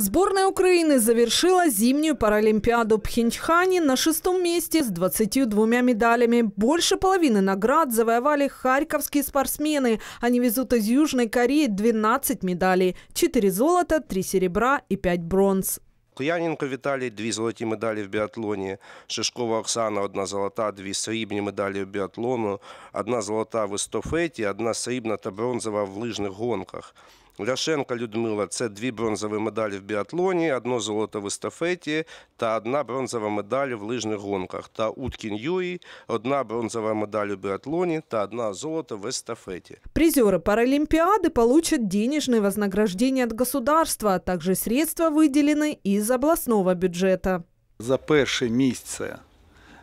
Сборная Украины завершила зимнюю паралимпиаду в Пхенчхане на шестом месте с 22 медалями. Больше половины наград завоевали харьковские спортсмены. Они везут из Южной Кореи 12 медалей – 4 золота, 3 серебра и 5 бронз. Куяненко Виталий две золотые медали в биатлоне, Шишкова Оксана, одна золота, две срібні медали в биатлону, одна золота в естафеті, одна срібна та бронзова в лыжных гонках. Ляшенка Людмила це дві бронзові медалі в біатлоні, одно золото в естафеті та одна бронзова медаль в лижних гонках. Та Уткін Юрій, одна бронзова медаль у біатлоні та одна золото в естафеті. Призеры паралімпіади получать денежне вознаграждення від государства, а также средства виділені із обласного бюджету. За перше місце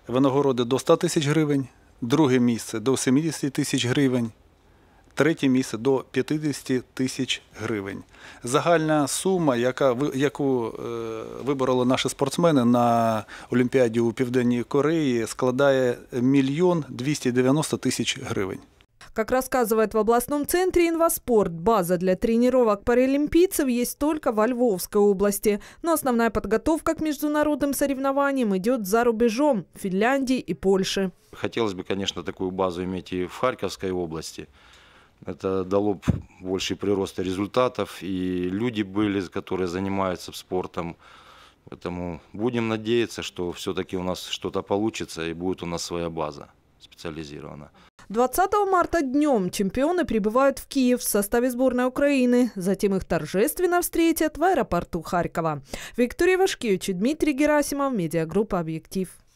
винагороди до 100 тисяч гривень, друге місце до 70 тисяч гривень, третє місце до 50 тисяч гривень. Загальна сума, яка яку вибороли наші спортсмени на Олімпіаді у Південній Кореї, складає мільйон 290 тисяч гривень. Как рассказывает в областном центре «Инваспорт», база для тренировок паралимпийцев есть только во Львовской области. Но основная подготовка к международным соревнованиям идет за рубежом – Финляндии и Польши. Хотелось бы, конечно, такую базу иметь и в Харьковской области – это дало больше прироста результатов, и люди были, которые занимаются спортом. Поэтому будем надеяться, что все-таки у нас что-то получится и будет у нас своя база специализирована. 20 марта днем чемпионы прибывают в Киев в составе сборной Украины. Затем их торжественно встретят в аэропорту Харькова. Виктория Вашкевич и Дмитрий Герасимов, медиагруппа «Объектив».